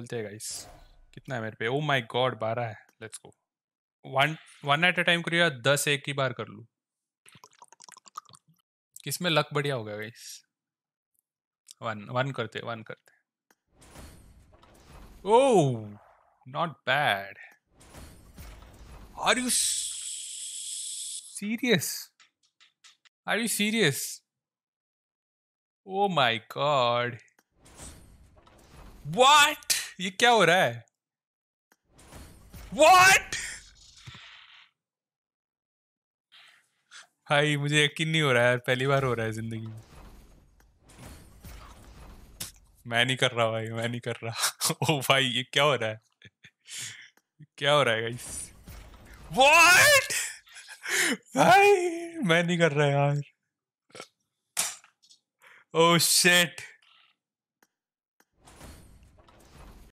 चलते हैं गाइस कितना है मेरे पे ओ माय गॉड बारह है let's go one one at a time करिए दस एक ही बार कर लूँ किसमें लक बढ़िया हो गया गाइस वन वन करते वन करते oh not bad are you serious are you serious oh my god what ये क्या हो रहा है वॉट भाई मुझे यकीन नहीं हो रहा है पहली बार हो रहा है जिंदगी में मैं नहीं कर रहा भाई मैं नहीं कर रहा ओ भाई ये क्या हो रहा है क्या हो रहा है गाइस व्हाट भाई मैं नहीं कर रहा यार ओ oh शिट